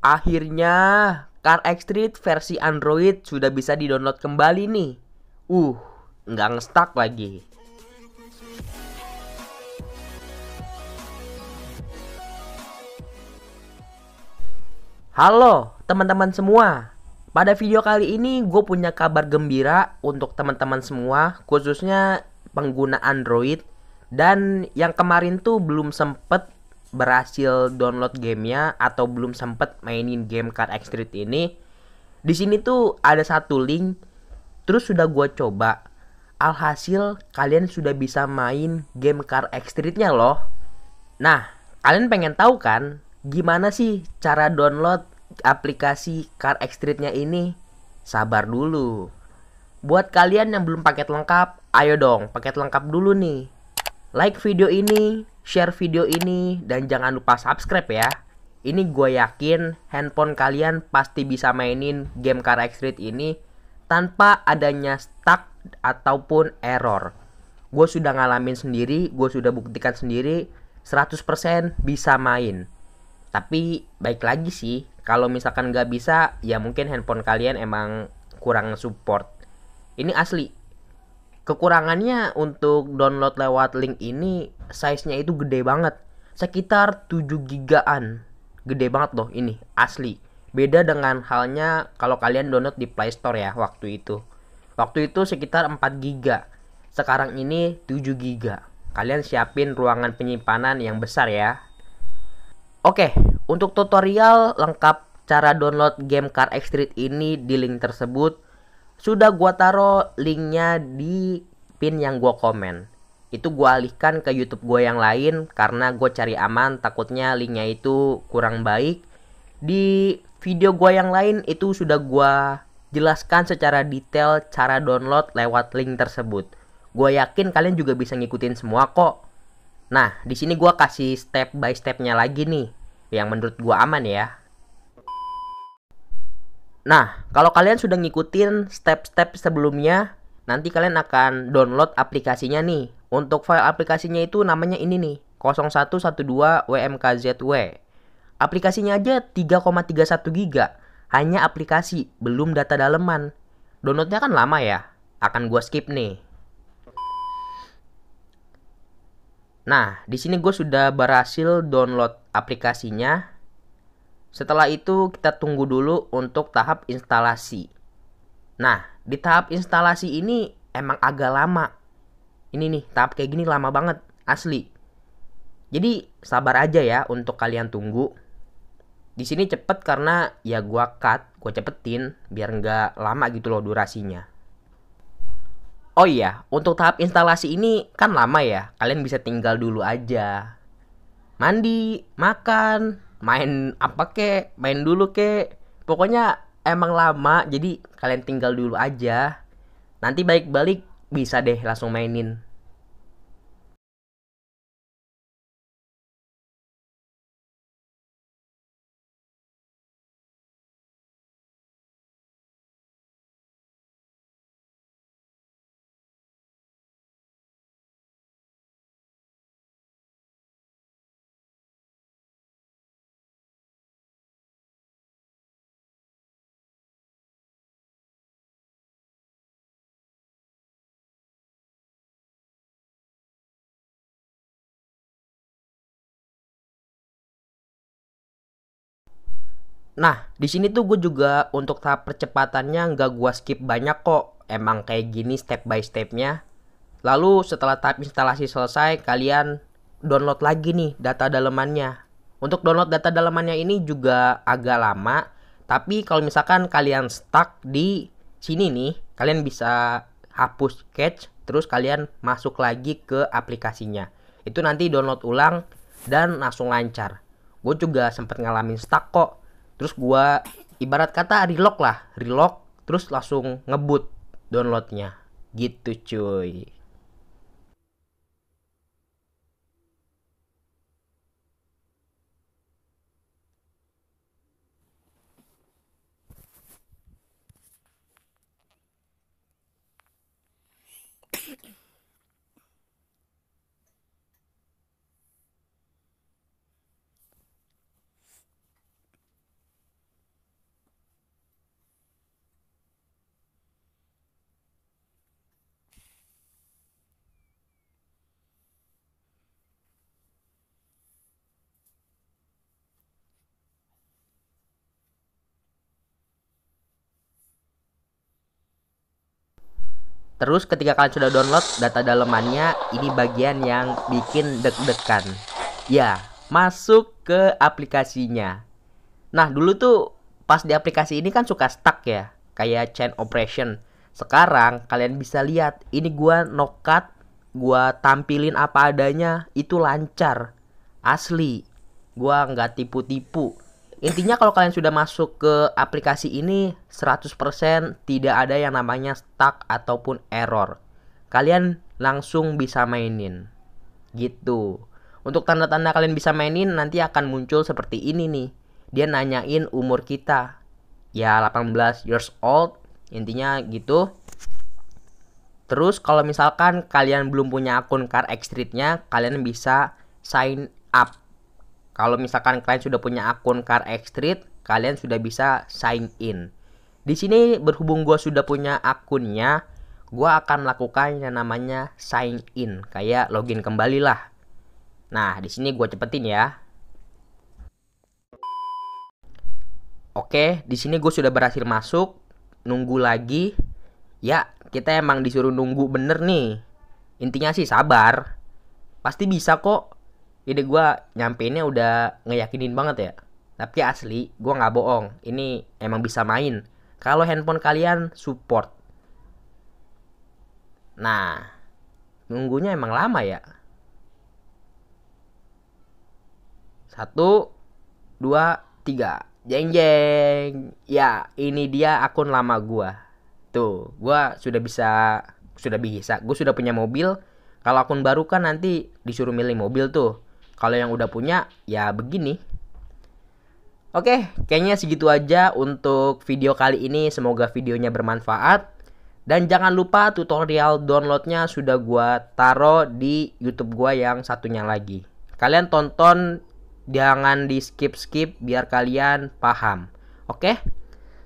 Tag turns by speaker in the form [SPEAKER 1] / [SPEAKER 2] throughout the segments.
[SPEAKER 1] Akhirnya, Car X Street versi Android sudah bisa didownload kembali nih. Uh, nggak ngestak lagi. Halo teman-teman semua. Pada video kali ini gue punya kabar gembira untuk teman-teman semua, khususnya pengguna Android dan yang kemarin tuh belum sempet berhasil download gamenya atau belum sempet mainin game Card X ini, di sini tuh ada satu link, terus sudah gue coba. Alhasil kalian sudah bisa main game card X nya loh. Nah, kalian pengen tahu kan gimana sih cara download aplikasi card X nya ini? Sabar dulu. Buat kalian yang belum paket lengkap, ayo dong paket lengkap dulu nih. Like video ini, share video ini, dan jangan lupa subscribe ya. Ini gue yakin handphone kalian pasti bisa mainin game Car X Street ini tanpa adanya stuck ataupun error. Gue sudah ngalamin sendiri, gue sudah buktikan sendiri 100% bisa main. Tapi baik lagi sih, kalau misalkan nggak bisa ya mungkin handphone kalian emang kurang support. Ini asli, Kekurangannya untuk download lewat link ini size-nya itu gede banget. Sekitar 7 gigaan. Gede banget loh ini, asli. Beda dengan halnya kalau kalian download di Play Store ya waktu itu. Waktu itu sekitar 4 giga. Sekarang ini 7 giga. Kalian siapin ruangan penyimpanan yang besar ya. Oke, untuk tutorial lengkap cara download game Car X Street ini di link tersebut sudah gua taro linknya di pin yang gua komen. Itu gua alihkan ke YouTube gua yang lain karena gua cari aman takutnya linknya itu kurang baik. Di video gua yang lain itu sudah gua jelaskan secara detail cara download lewat link tersebut. Gue yakin kalian juga bisa ngikutin semua kok. Nah, di sini gue kasih step by stepnya lagi nih, yang menurut gue aman ya. Nah, kalau kalian sudah ngikutin step-step sebelumnya, nanti kalian akan download aplikasinya nih. Untuk file aplikasinya itu namanya ini nih, 0112 WMKZW. Aplikasinya aja 3,31 GB, hanya aplikasi, belum data daleman. Downloadnya kan lama ya, akan gue skip nih. Nah, di sini gue sudah berhasil download aplikasinya setelah itu kita tunggu dulu untuk tahap instalasi. Nah, di tahap instalasi ini emang agak lama. Ini nih, tahap kayak gini lama banget, asli. Jadi sabar aja ya untuk kalian tunggu. Di sini cepet karena ya gua cut, gua cepetin biar nggak lama gitu loh durasinya. Oh iya, untuk tahap instalasi ini kan lama ya. Kalian bisa tinggal dulu aja. Mandi, makan, main apa kek main dulu kek pokoknya emang lama jadi kalian tinggal dulu aja nanti balik-balik bisa deh langsung mainin Nah, di sini tuh gue juga untuk tahap percepatannya nggak gue skip banyak kok. Emang kayak gini step by stepnya. Lalu setelah tahap instalasi selesai, kalian download lagi nih data dalemannya. Untuk download data dalemannya ini juga agak lama. Tapi kalau misalkan kalian stuck di sini nih, kalian bisa hapus cache, terus kalian masuk lagi ke aplikasinya. Itu nanti download ulang dan langsung lancar. Gue juga sempat ngalamin stuck kok terus gua ibarat kata relock lah relock terus langsung ngebut downloadnya gitu cuy Terus ketika kalian sudah download data dalemannya, ini bagian yang bikin deg-degan. Ya, masuk ke aplikasinya. Nah, dulu tuh pas di aplikasi ini kan suka stuck ya, kayak chain operation. Sekarang kalian bisa lihat, ini gua nokat, gua tampilin apa adanya, itu lancar. Asli, gua nggak tipu-tipu intinya kalau kalian sudah masuk ke aplikasi ini 100% tidak ada yang namanya stuck ataupun error. Kalian langsung bisa mainin. Gitu. Untuk tanda-tanda kalian bisa mainin nanti akan muncul seperti ini nih. Dia nanyain umur kita. Ya 18 years old intinya gitu. Terus kalau misalkan kalian belum punya akun Car X nya kalian bisa sign up kalau misalkan kalian sudah punya akun Car X Street, kalian sudah bisa sign in. Di sini berhubung gue sudah punya akunnya, gue akan melakukan yang namanya sign in, kayak login kembali lah. Nah, di sini gue cepetin ya. Oke, di sini gue sudah berhasil masuk. Nunggu lagi. Ya, kita emang disuruh nunggu bener nih. Intinya sih sabar. Pasti bisa kok ide gue nyampeinnya udah ngeyakinin banget ya tapi asli gue nggak bohong ini emang bisa main kalau handphone kalian support nah nunggunya emang lama ya satu dua tiga jeng jeng ya ini dia akun lama gue. tuh gue sudah bisa sudah bisa gue sudah punya mobil kalau akun baru kan nanti disuruh milih mobil tuh kalau yang udah punya ya begini. Oke, kayaknya segitu aja untuk video kali ini. Semoga videonya bermanfaat. Dan jangan lupa tutorial downloadnya sudah gua taro di YouTube gua yang satunya lagi. Kalian tonton jangan di skip-skip biar kalian paham. Oke?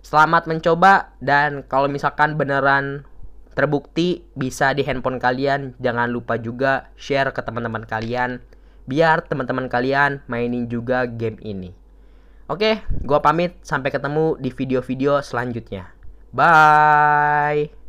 [SPEAKER 1] Selamat mencoba dan kalau misalkan beneran terbukti bisa di handphone kalian, jangan lupa juga share ke teman-teman kalian biar teman-teman kalian mainin juga game ini. Oke, gua pamit sampai ketemu di video-video selanjutnya. Bye.